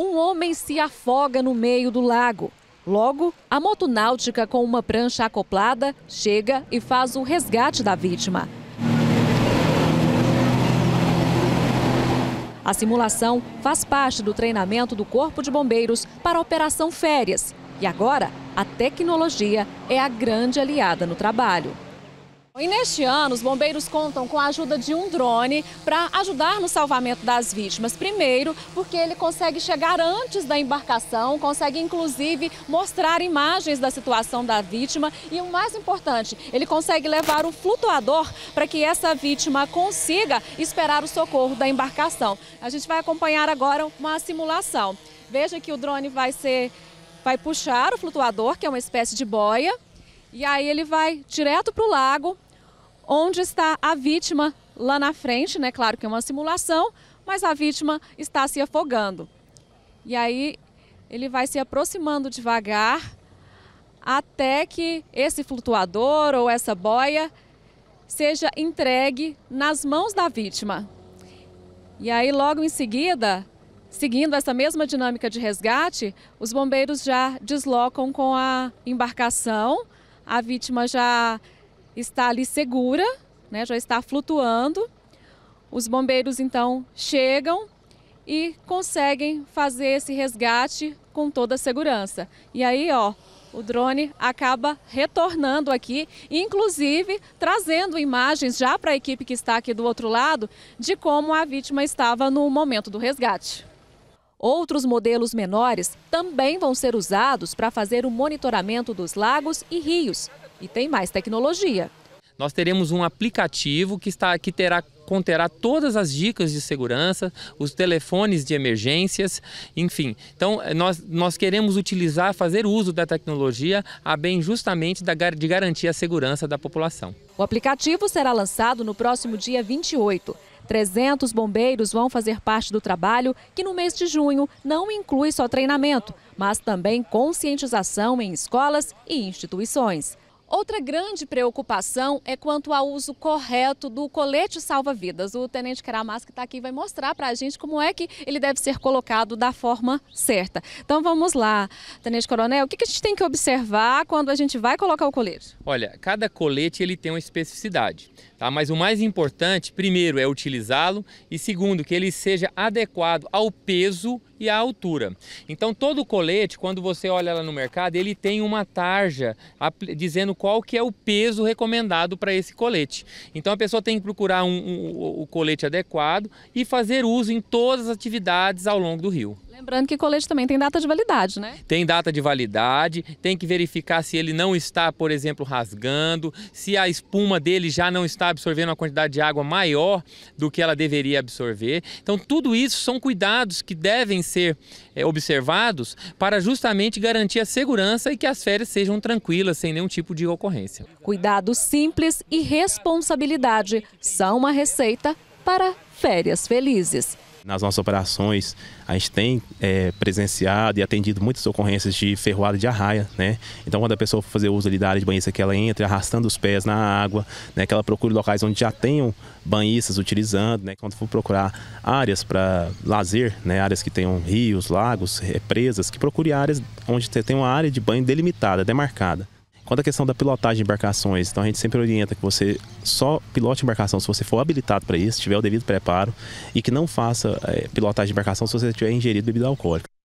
um homem se afoga no meio do lago. Logo, a moto náutica com uma prancha acoplada chega e faz o resgate da vítima. A simulação faz parte do treinamento do Corpo de Bombeiros para a Operação Férias. E agora, a tecnologia é a grande aliada no trabalho. E neste ano, os bombeiros contam com a ajuda de um drone para ajudar no salvamento das vítimas. Primeiro, porque ele consegue chegar antes da embarcação, consegue inclusive mostrar imagens da situação da vítima e o mais importante, ele consegue levar o flutuador para que essa vítima consiga esperar o socorro da embarcação. A gente vai acompanhar agora uma simulação. Veja que o drone vai ser vai puxar o flutuador, que é uma espécie de boia, e aí ele vai direto para o lago onde está a vítima lá na frente, né? Claro que é uma simulação, mas a vítima está se afogando. E aí ele vai se aproximando devagar até que esse flutuador ou essa boia seja entregue nas mãos da vítima. E aí, logo em seguida, seguindo essa mesma dinâmica de resgate, os bombeiros já deslocam com a embarcação, a vítima já está ali segura, né, já está flutuando. Os bombeiros então chegam e conseguem fazer esse resgate com toda a segurança. E aí, ó, o drone acaba retornando aqui, inclusive trazendo imagens já para a equipe que está aqui do outro lado de como a vítima estava no momento do resgate. Outros modelos menores também vão ser usados para fazer o monitoramento dos lagos e rios, e tem mais tecnologia. Nós teremos um aplicativo que, está, que terá conterá todas as dicas de segurança, os telefones de emergências, enfim. Então, eh, nós, nós queremos utilizar, fazer uso da tecnologia a bem justamente da, de garantir a segurança da população. O aplicativo será lançado no próximo dia 28. 300 bombeiros vão fazer parte do trabalho, que no mês de junho não inclui só treinamento, mas também conscientização em escolas e instituições. Outra grande preocupação é quanto ao uso correto do colete salva-vidas. O tenente Karamas que está aqui vai mostrar para a gente como é que ele deve ser colocado da forma certa. Então vamos lá, tenente coronel, o que, que a gente tem que observar quando a gente vai colocar o colete? Olha, cada colete ele tem uma especificidade. Tá? Mas o mais importante, primeiro, é utilizá-lo e segundo, que ele seja adequado ao peso e à altura. Então todo colete, quando você olha lá no mercado, ele tem uma tarja dizendo qual que é o peso recomendado para esse colete. Então a pessoa tem que procurar um, um, o colete adequado e fazer uso em todas as atividades ao longo do rio. Lembrando que colete também tem data de validade, né? Tem data de validade, tem que verificar se ele não está, por exemplo, rasgando, se a espuma dele já não está absorvendo uma quantidade de água maior do que ela deveria absorver. Então, tudo isso são cuidados que devem ser é, observados para justamente garantir a segurança e que as férias sejam tranquilas, sem nenhum tipo de ocorrência. Cuidado simples e responsabilidade são uma receita para férias felizes. Nas nossas operações, a gente tem é, presenciado e atendido muitas ocorrências de ferroada de arraia, né? Então, quando a pessoa for fazer uso ali da área de banhista, que ela entre arrastando os pés na água, né? Que ela procure locais onde já tenham banhistas utilizando, né? Quando for procurar áreas para lazer, né? Áreas que tenham rios, lagos, represas, que procure áreas onde tem uma área de banho delimitada, demarcada. Quanto à questão da pilotagem de embarcações, então a gente sempre orienta que você só pilote embarcação se você for habilitado para isso, tiver o devido preparo e que não faça é, pilotagem de embarcação se você tiver ingerido bebida alcoólica.